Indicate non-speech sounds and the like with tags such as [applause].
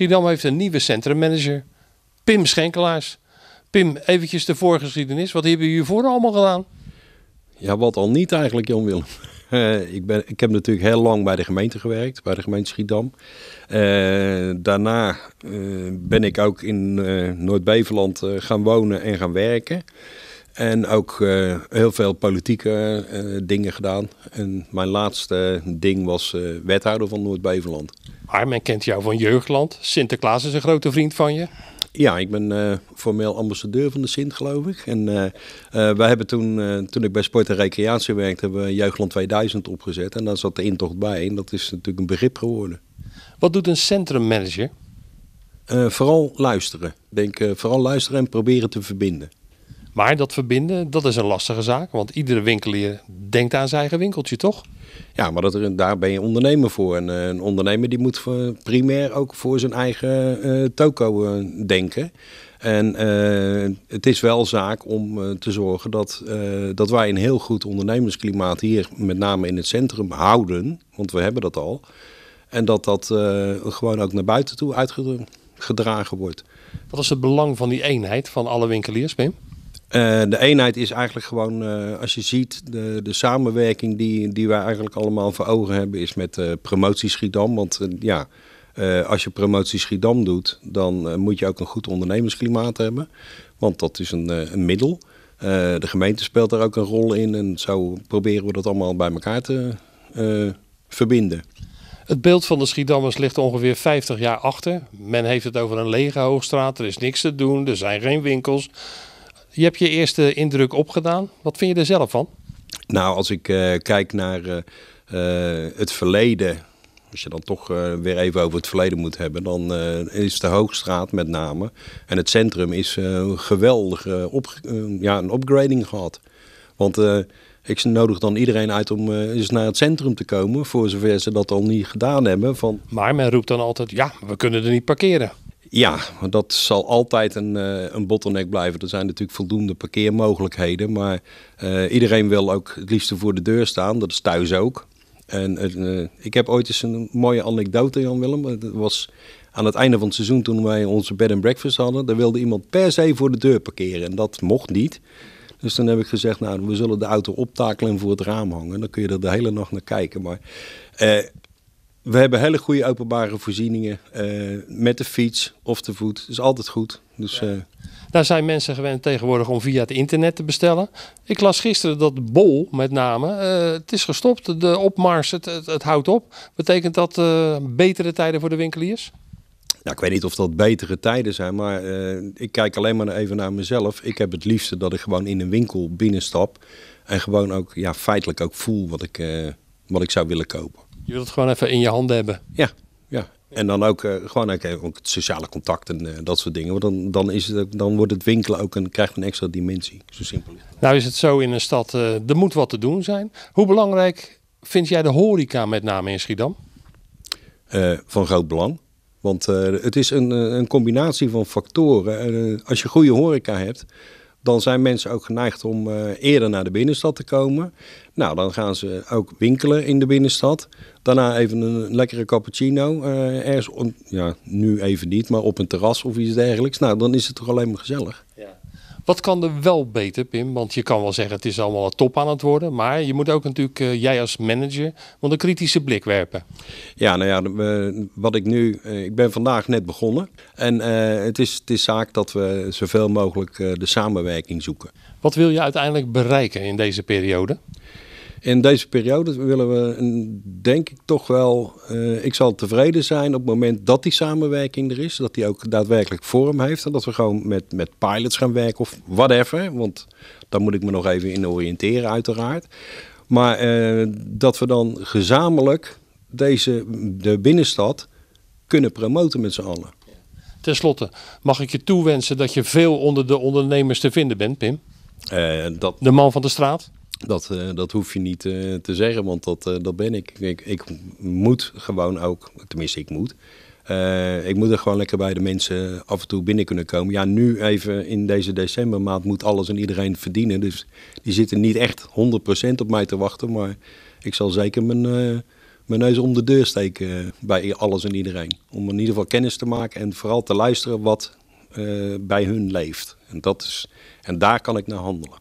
Schiedam heeft een nieuwe centrummanager. Pim Schenkelaars. Pim, eventjes de voorgeschiedenis. Wat hebben jullie voor allemaal gedaan? Ja, wat al niet eigenlijk, Jan Willem. [laughs] Eh, ik, ben, ik heb natuurlijk heel lang bij de gemeente gewerkt, bij de gemeente Schiedam. Eh, daarna eh, ben ik ook in Noord-Beveland gaan wonen en gaan werken. En ook heel veel politieke dingen gedaan. En mijn laatste ding was uh, wethouder van Noord-Beveland. Armen kent jou van Jeugdland. Sinterklaas is een grote vriend van je. Ja, ik ben eh, formeel ambassadeur van de Sint, geloof ik. En eh, eh, wij hebben toen, toen ik bij Sport en Recreatie werkte, hebben we Jeugdland 2000 opgezet. En daar zat de intocht bij. En dat is natuurlijk een begrip geworden. Wat doet een centrummanager? vooral luisteren. Denk vooral luisteren en proberen te verbinden. Maar dat verbinden, dat is een lastige zaak. Want iedere winkelier denkt aan zijn eigen winkeltje, toch? Ja, maar dat er, daar ben je ondernemer voor. En eh, een ondernemer die moet primair ook voor zijn eigen eh, toko eh, denken. En het is wel zaak om te zorgen dat, dat wij een heel goed ondernemersklimaat hier, met name in het centrum, houden. Want we hebben dat al. En dat dat gewoon ook naar buiten toe uitgedragen wordt. Wat is het belang van die eenheid van alle winkeliers, Pim? Eh, de eenheid is eigenlijk gewoon, eh, als je ziet, de, de samenwerking die, die wij eigenlijk allemaal voor ogen hebben, is met eh, promotie Schiedam. Want ja, als je promotie Schiedam doet, dan moet je ook een goed ondernemersklimaat hebben. Want dat is een, een middel. de gemeente speelt daar ook een rol in en zo proberen we dat allemaal bij elkaar te verbinden. Het beeld van de Schiedammers ligt ongeveer 50 jaar achter. Men heeft het over een lege hoogstraat, er is niks te doen, er zijn geen winkels. Je hebt je eerste indruk opgedaan. Wat vind je er zelf van? Nou, als ik eh, kijk naar eh, eh, het verleden. Als je dan toch weer even over het verleden moet hebben, dan is de Hoogstraat met name en het centrum is geweldig op, ja, een upgrading gehad. Want ik nodig dan iedereen uit om eens naar het centrum te komen, voor zover ze dat al niet gedaan hebben. Van... Maar men roept dan altijd, ja, we kunnen er niet parkeren. Ja, dat zal altijd een, eh, een bottleneck blijven. Er zijn natuurlijk voldoende parkeermogelijkheden. Maar eh, iedereen wil ook het liefste voor de deur staan. Dat is thuis ook. En eh, ik heb ooit eens een mooie anekdote, Jan Willem. Het was aan het einde van het seizoen toen wij onze bed and breakfast hadden. Daar wilde iemand per se voor de deur parkeren. En dat mocht niet. Dus dan heb ik gezegd, nou, we zullen de auto optakelen en voor het raam hangen. Dan kun je er de hele nacht naar kijken. Maar we hebben hele goede openbare voorzieningen eh, met de fiets of de voet. dus is altijd goed. Dus, eh, Daar zijn mensen gewend tegenwoordig om via het internet te bestellen. Ik las gisteren dat Bol met name, eh, het is gestopt. De opmars, het, het, houdt op. Betekent dat betere tijden voor de winkeliers? Nou, ik weet niet of dat betere tijden zijn, maar ik kijk alleen maar even naar mezelf. Ik heb het liefste dat ik gewoon in een winkel binnenstap en gewoon ook ja, feitelijk ook voel wat ik, wat ik zou willen kopen. Je wilt het gewoon even in je handen hebben. Ja, ja. En dan ook eh, gewoon ook, ook sociale contacten en eh, dat soort dingen. Want dan, dan, is het, dan wordt het winkelen ook een, krijgt een extra dimensie. Zo simpel Nou is het zo in een stad, eh, er moet wat te doen zijn. Hoe belangrijk vind jij de horeca met name in Schiedam? van groot belang. Want het is een, een combinatie van factoren. als je goede horeca hebt, dan zijn mensen ook geneigd om eh, eerder naar de binnenstad te komen. Nou, dan gaan ze ook winkelen in de binnenstad. Daarna even een lekkere cappuccino. Eh, ergens, ja, nu even niet, maar op een terras of iets dergelijks. Nou, dan is het toch alleen maar gezellig. Ja. Wat kan er wel beter, Pim? Want je kan wel zeggen het is allemaal top aan het worden. Maar je moet ook natuurlijk, eh, jij als manager, want een kritische blik werpen. Ja, nou ja, wat ik nu... Eh, ik ben vandaag net begonnen. En eh, het, is, het is zaak dat we zoveel mogelijk de samenwerking zoeken. Wat wil je uiteindelijk bereiken in deze periode? in deze periode willen we, denk ik, toch wel. Eh, ik zal tevreden zijn op het moment dat die samenwerking er is. Dat die ook daadwerkelijk vorm heeft. En dat we gewoon met, met pilots gaan werken of whatever. Want daar moet ik me nog even in oriënteren, uiteraard. Maar eh, dat we dan gezamenlijk deze, de binnenstad kunnen promoten met z'n allen. Ten slotte, mag ik je toewensen dat je veel onder de ondernemers te vinden bent, Pim? Eh, dat... De man van de straat? Dat, eh, dat hoef je niet eh, te zeggen, want dat, eh, dat ben ik. ik. Ik moet gewoon ook, tenminste ik moet, ik moet er gewoon lekker bij de mensen af en toe binnen kunnen komen. Ja, nu even in deze decembermaand moet alles en iedereen verdienen. Dus die zitten niet echt 100% op mij te wachten. Maar ik zal zeker mijn, mijn neus om de deur steken bij alles en iedereen. Om in ieder geval kennis te maken en vooral te luisteren wat bij hun leeft. En, dat is, en daar kan ik naar handelen.